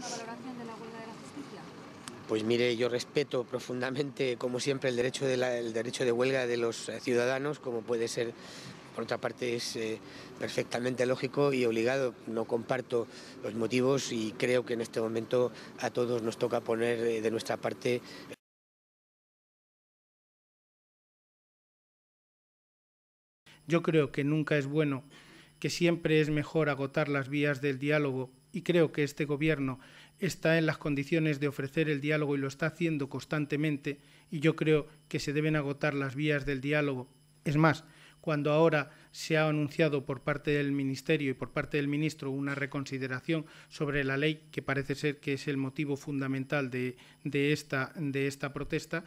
valoración de la huelga de Pues mire, yo respeto profundamente, como siempre, el derecho de, derecho de huelga de los eh, ciudadanos, como puede ser, por otra parte, es eh, perfectamente lógico y obligado. No comparto los motivos y creo que en este momento a todos nos toca poner eh, de nuestra parte. Yo creo que nunca es bueno, que siempre es mejor agotar las vías del diálogo y creo que este Gobierno está en las condiciones de ofrecer el diálogo y lo está haciendo constantemente y yo creo que se deben agotar las vías del diálogo. Es más, cuando ahora se ha anunciado por parte del Ministerio y por parte del Ministro una reconsideración sobre la ley, que parece ser que es el motivo fundamental de, esta protesta,